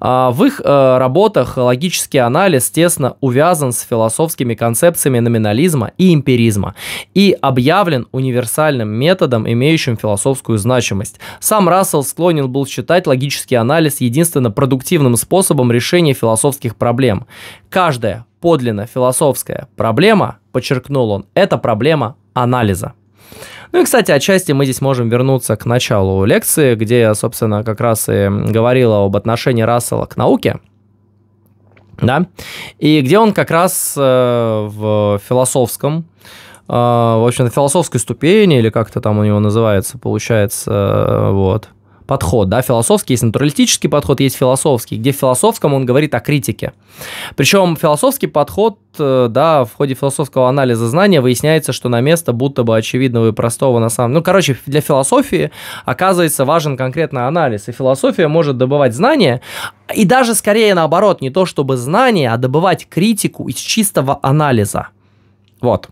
А, в их э, работах логический анализ тесно увязан с философскими концепциями номинализма и эмпиризма и объявлен универсальным методом, имеющим философскую значимость. Сам Рассел склонен был считать логический анализ единственно продуктивным способом решения философских проблем. Каждая подлинно философская проблема, подчеркнул он, это проблема анализа. Ну и, кстати, отчасти мы здесь можем вернуться к началу лекции, где я, собственно, как раз и говорила об отношении Рассела к науке, да, и где он как раз э, в философском э, в общем, на философской ступени, или как-то там у него называется, получается, э, вот, подход, да, философский, есть натуралистический подход, есть философский, где в философском он говорит о критике. Причем философский подход, э, да, в ходе философского анализа знания выясняется, что на место будто бы очевидного и простого на самом... Ну, короче, для философии оказывается важен конкретный анализ, и философия может добывать знания, и даже скорее наоборот, не то чтобы знания, а добывать критику из чистого анализа. Вот.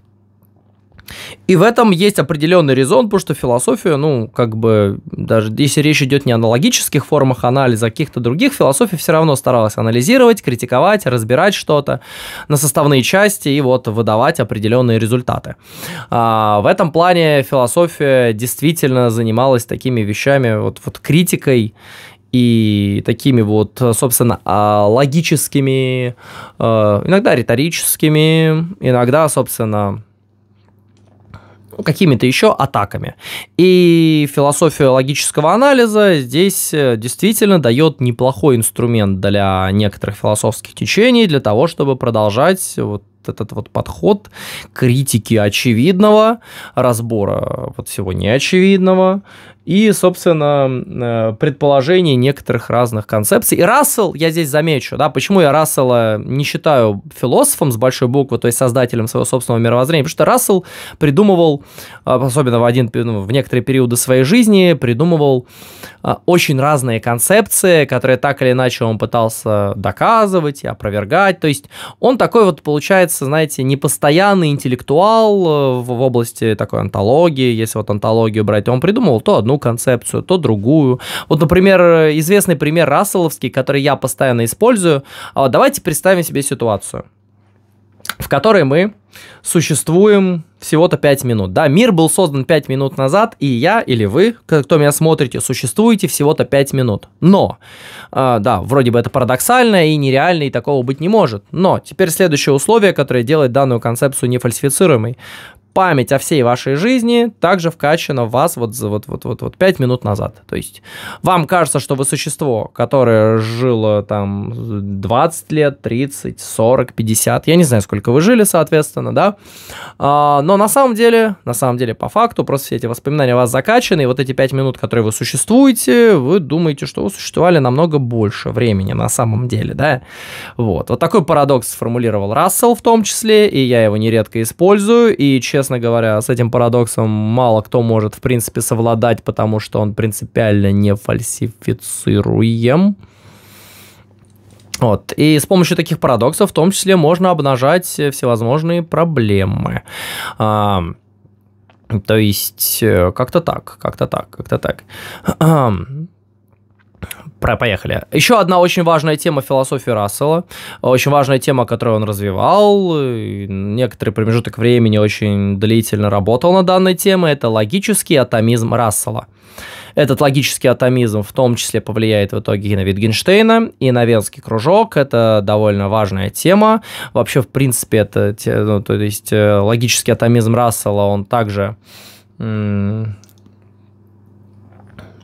И в этом есть определенный резон, потому что философия, ну, как бы, даже если речь идет не о аналогических формах анализа, а каких-то других, философия все равно старалась анализировать, критиковать, разбирать что-то на составные части и вот выдавать определенные результаты. А, в этом плане философия действительно занималась такими вещами, вот, вот критикой и такими вот, собственно, а, логическими, э, иногда риторическими, иногда, собственно, ну, какими-то еще атаками. И философия логического анализа здесь э, действительно дает неплохой инструмент для некоторых философских течений, для того, чтобы продолжать вот этот вот подход критики очевидного, разбора вот всего неочевидного и, собственно, э, предположений некоторых разных концепций. И Рассел, я здесь замечу, да, почему я Рассела не считаю философом с большой буквы, то есть создателем своего собственного мировоззрения, потому что Рассел придумывал, а, особенно в, один, ну, в некоторые периоды своей жизни, придумывал а, очень разные концепции, которые так или иначе он пытался доказывать и опровергать. То есть он такой вот, получается, знаете, непостоянный интеллектуал э, в, области такой антологии, если вот антологию брать, он придумывал то одну концепцию, то другую. Вот, например, известный пример Расселовский, который я постоянно использую. А, давайте представим себе ситуацию, в которой мы существуем всего-то 5 минут. Да, мир был создан 5 минут назад, и я или вы, кто меня смотрите, существуете всего-то 5 минут. Но, э, да, вроде бы это парадоксально и нереально, и такого быть не может. Но теперь следующее условие, которое делает данную концепцию нефальсифицируемой память о всей вашей жизни также вкачана в вас вот за вот, вот, вот, вот 5 минут назад. То есть вам кажется, что вы существо, которое жило там 20 лет, 30, 40, 50, я не знаю, сколько вы жили, соответственно, да, а, но на самом деле, на самом деле, по факту, просто все эти воспоминания у вас закачаны, и вот эти 5 минут, которые вы существуете, вы думаете, что вы существовали намного больше времени на самом деле, да, вот. Вот такой парадокс сформулировал Рассел в том числе, и я его нередко использую, и честно честно говоря, с этим парадоксом мало кто может, в принципе, совладать, потому что он принципиально не фальсифицируем. Вот. И с помощью таких парадоксов в том числе можно обнажать всевозможные проблемы. А, то есть, э, как-то так, как-то так, как-то так. Про, поехали. Еще одна очень важная тема философии Рассела, очень важная тема, которую он развивал, некоторый промежуток времени очень длительно работал на данной теме, это логический атомизм Рассела. Этот логический атомизм в том числе повлияет в итоге и на Витгенштейна, и на Венский кружок. Это довольно важная тема. Вообще, в принципе, это, ну, то есть, э, логический атомизм Рассела, он также м-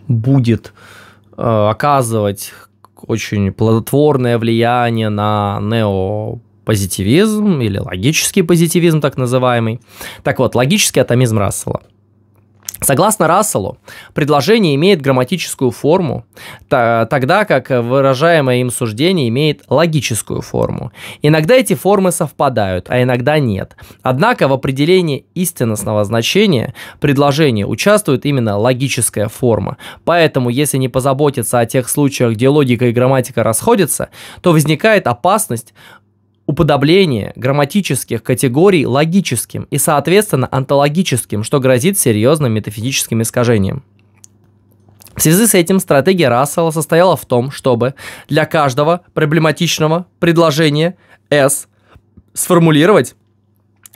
будет Э, оказывать очень плодотворное влияние на неопозитивизм или логический позитивизм так называемый. Так вот, логический атомизм Рассела – Согласно Расселу, предложение имеет грамматическую форму, тогда как выражаемое им суждение имеет логическую форму. Иногда эти формы совпадают, а иногда нет. Однако в определении истинностного значения предложения участвует именно логическая форма. Поэтому, если не позаботиться о тех случаях, где логика и грамматика расходятся, то возникает опасность уподобление грамматических категорий логическим и, соответственно, онтологическим, что грозит серьезным метафизическим искажением. В связи с этим стратегия Рассела состояла в том, чтобы для каждого проблематичного предложения S сформулировать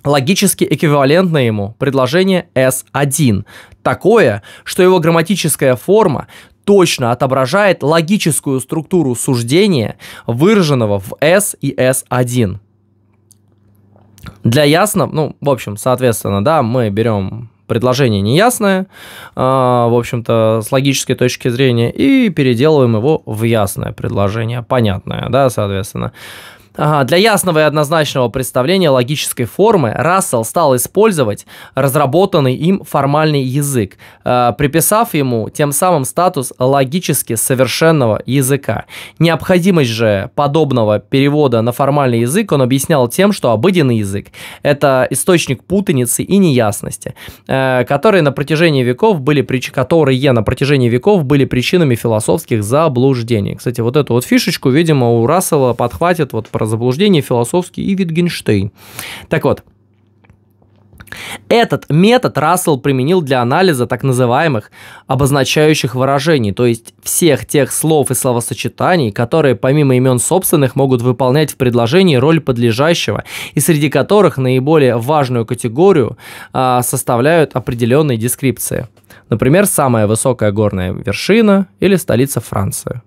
логически эквивалентное ему предложение S1, такое, что его грамматическая форма точно отображает логическую структуру суждения, выраженного в S и S1. Для ясно, ну, в общем, соответственно, да, мы берем предложение неясное, э, в общем-то, с логической точки зрения, и переделываем его в ясное предложение, понятное, да, соответственно для ясного и однозначного представления логической формы Рассел стал использовать разработанный им формальный язык, э, приписав ему тем самым статус логически совершенного языка. Необходимость же подобного перевода на формальный язык он объяснял тем, что обыденный язык – это источник путаницы и неясности, э, которые на протяжении веков были прич... которые на протяжении веков были причинами философских заблуждений. Кстати, вот эту вот фишечку, видимо, у Рассела подхватит вот про заблуждение философский и Витгенштейн. Так вот, этот метод Рассел применил для анализа так называемых обозначающих выражений, то есть всех тех слов и словосочетаний, которые помимо имен собственных могут выполнять в предложении роль подлежащего, и среди которых наиболее важную категорию а, составляют определенные дескрипции. Например, самая высокая горная вершина или столица Франции.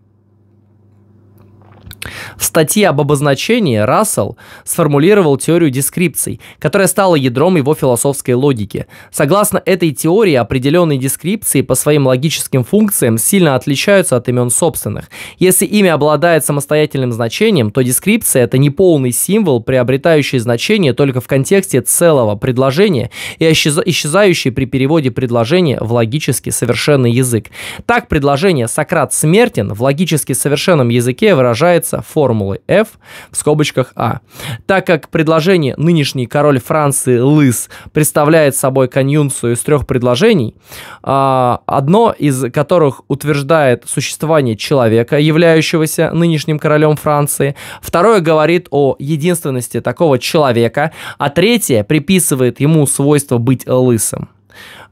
В статье об обозначении Рассел сформулировал теорию дескрипций, которая стала ядром его философской логики. Согласно этой теории, определенные дескрипции по своим логическим функциям сильно отличаются от имен собственных. Если имя обладает самостоятельным значением, то дескрипция – это неполный символ, приобретающий значение только в контексте целого предложения и исчезающий при переводе предложения в логически совершенный язык. Так, предложение «Сократ смертен» в логически совершенном языке выражается Франца формулы F в скобочках А. Так как предложение нынешний король Франции Лыс представляет собой конъюнцию из трех предложений, а, одно из которых утверждает существование человека, являющегося нынешним королем Франции, второе говорит о единственности такого человека, а третье приписывает ему свойство быть лысым.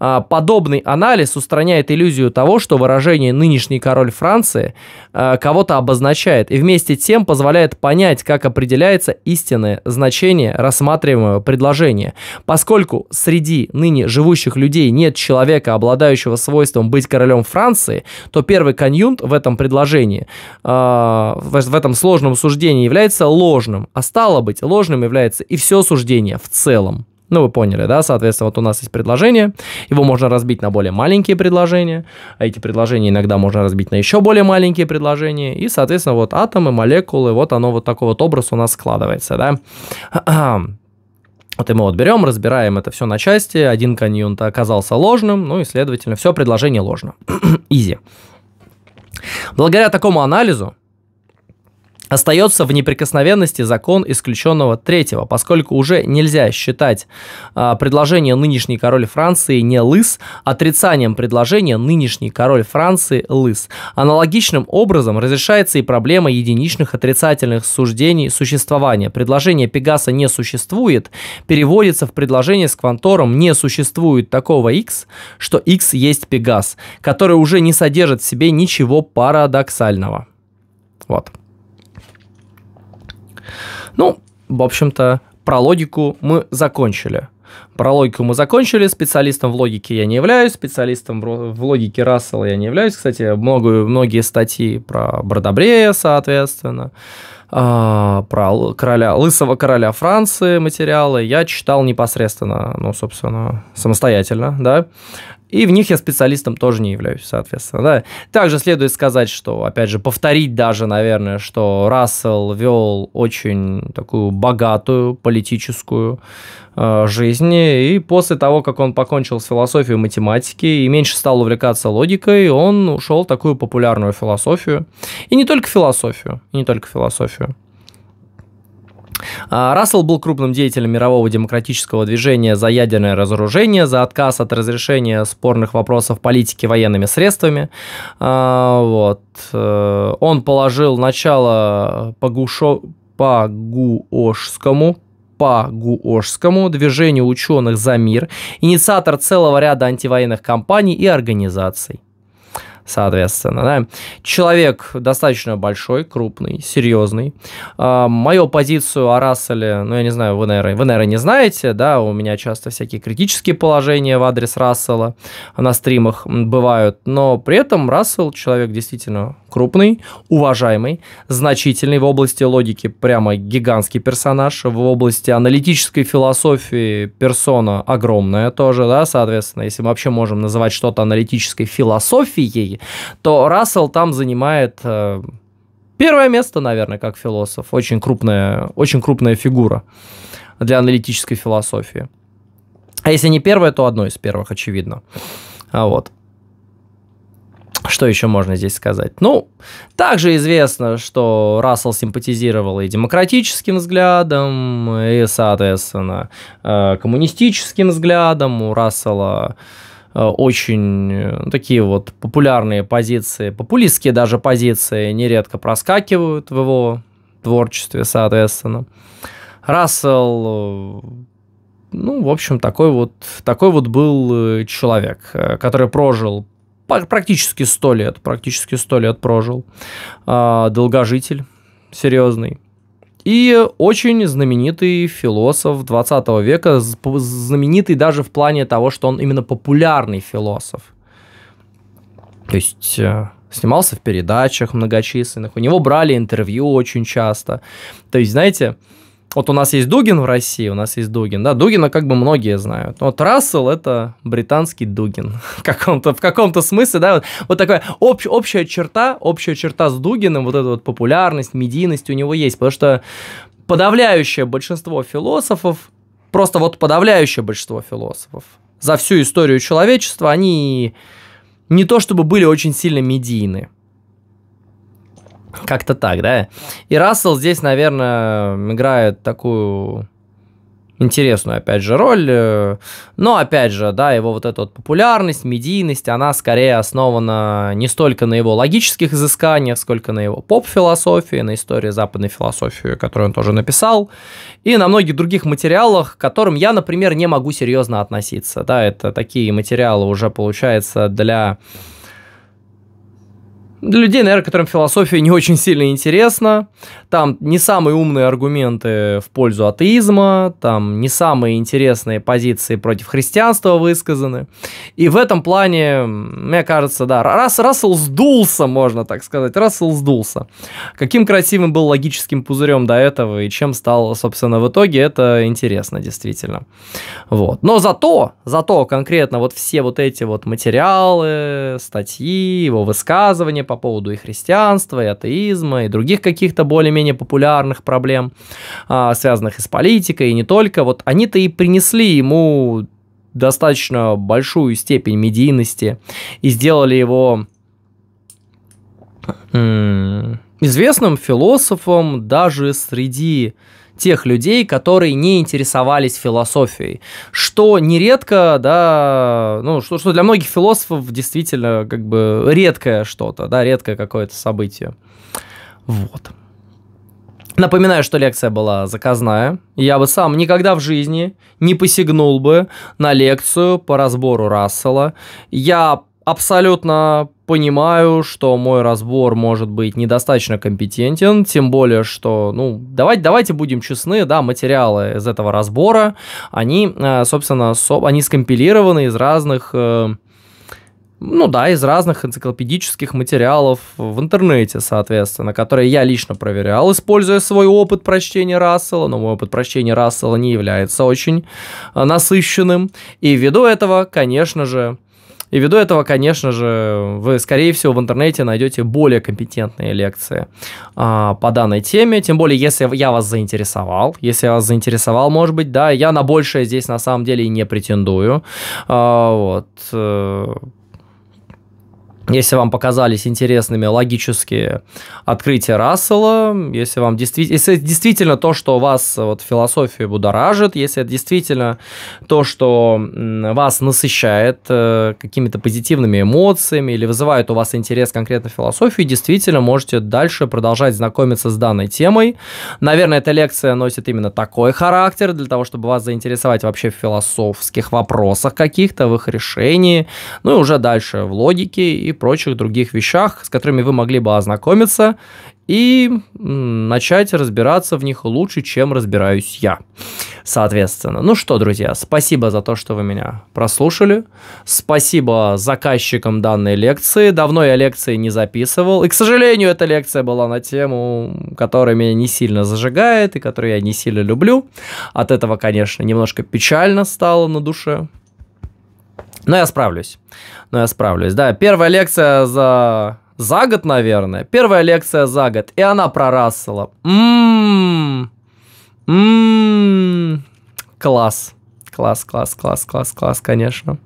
А, подобный анализ устраняет иллюзию того, что выражение «нынешний король Франции» а, кого-то обозначает, и вместе тем позволяет понять, как определяется истинное значение рассматриваемого предложения. Поскольку среди ныне живущих людей нет человека, обладающего свойством быть королем Франции, то первый конъюнт в этом предложении, а, в этом сложном суждении является ложным, а стало быть, ложным является и все суждение в целом. Ну, вы поняли, да? Соответственно, вот у нас есть предложение, его можно разбить на более маленькие предложения, а эти предложения иногда можно разбить на еще более маленькие предложения, и, соответственно, вот атомы, молекулы, вот оно вот такой вот образ у нас складывается, да? Вот и мы вот берем, разбираем это все на части, один конъюнт оказался ложным, ну и, следовательно, все предложение ложно. Изи. Благодаря такому анализу Остается в неприкосновенности закон исключенного третьего, поскольку уже нельзя считать э, предложение нынешний король Франции не лыс отрицанием предложения нынешний король Франции лыс. Аналогичным образом разрешается и проблема единичных отрицательных суждений существования. Предложение Пегаса не существует, переводится в предложение с квантором не существует такого x, что x есть Пегас, который уже не содержит в себе ничего парадоксального. Вот. Ну, в общем-то, про логику мы закончили. Про логику мы закончили. Специалистом в логике я не являюсь. Специалистом в логике Рассела я не являюсь. Кстати, много, многие статьи про Бродобрея, соответственно, а, про короля, лысого короля Франции материалы я читал непосредственно, ну, собственно, самостоятельно, да. И в них я специалистом тоже не являюсь, соответственно. Да. Также следует сказать, что, опять же, повторить даже, наверное, что Рассел вел очень такую богатую политическую э, жизнь. И после того, как он покончил с философией математики и меньше стал увлекаться логикой, он ушел в такую популярную философию. И не только философию, и не только философию. А, Рассел был крупным деятелем мирового демократического движения за ядерное разоружение, за отказ от разрешения спорных вопросов политики военными средствами. А, вот. Э, он положил начало Пагушо... Пагуошскому по движению ученых за мир, инициатор целого ряда антивоенных кампаний и организаций соответственно. Да. Человек достаточно большой, крупный, серьезный. А, мою позицию о Расселе, ну, я не знаю, вы, наверное, вы, наверное, не знаете, да, у меня часто всякие критические положения в адрес Рассела на стримах бывают, но при этом Рассел человек действительно крупный, уважаемый, значительный в области логики, прямо гигантский персонаж, в области аналитической философии персона огромная тоже, да, соответственно, если мы вообще можем называть что-то аналитической философией, религии, то Рассел там занимает э, первое место, наверное, как философ. Очень крупная, очень крупная фигура для аналитической философии. А если не первое, то одно из первых, очевидно. А вот. Что еще можно здесь сказать? Ну, также известно, что Рассел симпатизировал и демократическим взглядом, и, соответственно, э, коммунистическим взглядом. У Рассела Э, очень э, такие вот популярные позиции, популистские даже позиции нередко проскакивают в его творчестве, соответственно. Рассел, э, ну, в общем, такой вот, такой вот был человек, который прожил практически сто лет, практически сто лет прожил, а, долгожитель серьезный. И очень знаменитый философ 20 века, знаменитый даже в плане того, что он именно популярный философ. То есть э, снимался в передачах многочисленных, у него брали интервью очень часто. То есть, знаете, вот у нас есть Дугин в России, у нас есть Дугин, да, Дугина как бы многие знают. Вот Рассел – это британский Дугин в каком-то, в каком-то смысле, да, вот, вот такая общ, общая черта, общая черта с Дугиным, вот эта вот популярность, медийность у него есть, потому что подавляющее большинство философов, просто вот подавляющее большинство философов за всю историю человечества, они не то чтобы были очень сильно медийны. Как-то так, да? И Рассел здесь, наверное, играет такую интересную, опять же, роль. Э, но, опять же, да, его вот эта вот популярность, медийность, она скорее основана не столько на его логических изысканиях, сколько на его поп-философии, на истории западной философии, которую он тоже написал, и на многих других материалах, к которым я, например, не могу серьезно относиться. Да, это такие материалы уже, получается, для людей, наверное, которым философия не очень сильно интересна. Там не самые умные аргументы в пользу атеизма, там не самые интересные позиции против христианства высказаны. И в этом плане, мне кажется, да, раз Рассел сдулся, можно так сказать, Рассел сдулся. Каким красивым был логическим пузырем до этого и чем стал, собственно, в итоге, это интересно действительно. Вот. Но зато, зато конкретно вот все вот эти вот материалы, статьи, его высказывания по поводу и христианства, и атеизма, и других каких-то более-менее популярных проблем, а, связанных и с политикой, и не только. Вот они-то и принесли ему достаточно большую степень медийности и сделали его известным философом даже среди тех людей, которые не интересовались философией, что нередко, да, ну, что, что для многих философов действительно как бы редкое что-то, да, редкое какое-то событие. Вот. Напоминаю, что лекция была заказная. Я бы сам никогда в жизни не посягнул бы на лекцию по разбору Рассела. Я абсолютно понимаю, что мой разбор может быть недостаточно компетентен, тем более, что, ну, давайте, давайте будем честны, да, материалы из этого разбора, они, э, собственно, они скомпилированы из разных э, ну да, из разных энциклопедических материалов в интернете, соответственно, которые я лично проверял, используя свой опыт прочтения Рассела, но мой опыт прочтения Рассела не является очень э, насыщенным. И ввиду этого, конечно же, и ввиду этого, конечно же, вы, скорее всего, в интернете найдете более компетентные лекции а, по данной теме. Тем более, если я вас заинтересовал, если я вас заинтересовал, может быть, да, я на большее здесь на самом деле и не претендую. А, вот э, если вам показались интересными логические открытия Рассела, если вам действительно, если действительно то, что вас вот философия будоражит, если это действительно то, что вас насыщает э, какими-то позитивными эмоциями или вызывает у вас интерес конкретно в философии, действительно можете дальше продолжать знакомиться с данной темой. Наверное, эта лекция носит именно такой характер для того, чтобы вас заинтересовать вообще в философских вопросах каких-то, в их решении, ну и уже дальше в логике и прочих других вещах, с которыми вы могли бы ознакомиться и начать разбираться в них лучше, чем разбираюсь я. Соответственно, ну что, друзья, спасибо за то, что вы меня прослушали. Спасибо заказчикам данной лекции. Давно я лекции не записывал. И, к сожалению, эта лекция была на тему, которая меня не сильно зажигает и которую я не сильно люблю. От этого, конечно, немножко печально стало на душе. Но ну, я справлюсь. Но ну, я справлюсь. Да, первая лекция за за год, наверное. Первая лекция за год. И она про Рассела. Ммм. Ммм. Класс. Класс, класс, класс, класс, класс, конечно.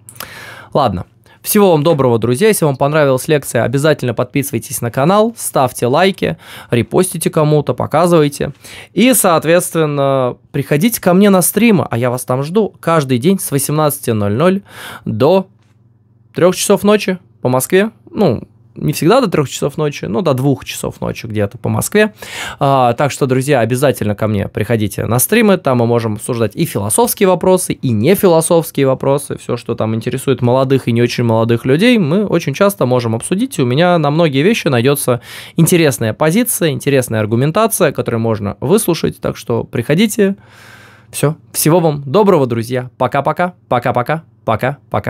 Ладно. Всего вам доброго, друзья. Если вам понравилась лекция, обязательно подписывайтесь на канал, ставьте лайки, репостите кому-то, показывайте. И, соответственно, приходите ко мне на стримы, а я вас там жду каждый день с 18.00 до 3 часов ночи по Москве. Ну, не всегда до трех часов ночи, но до двух часов ночи где-то по Москве. А, так что, друзья, обязательно ко мне приходите на стримы, там мы можем обсуждать и философские вопросы, и не философские вопросы, все, что там интересует молодых и не очень молодых людей, мы очень часто можем обсудить, и у меня на многие вещи найдется интересная позиция, интересная аргументация, которую можно выслушать, так что приходите. Все, всего вам доброго, друзья. Пока-пока, пока-пока, пока-пока.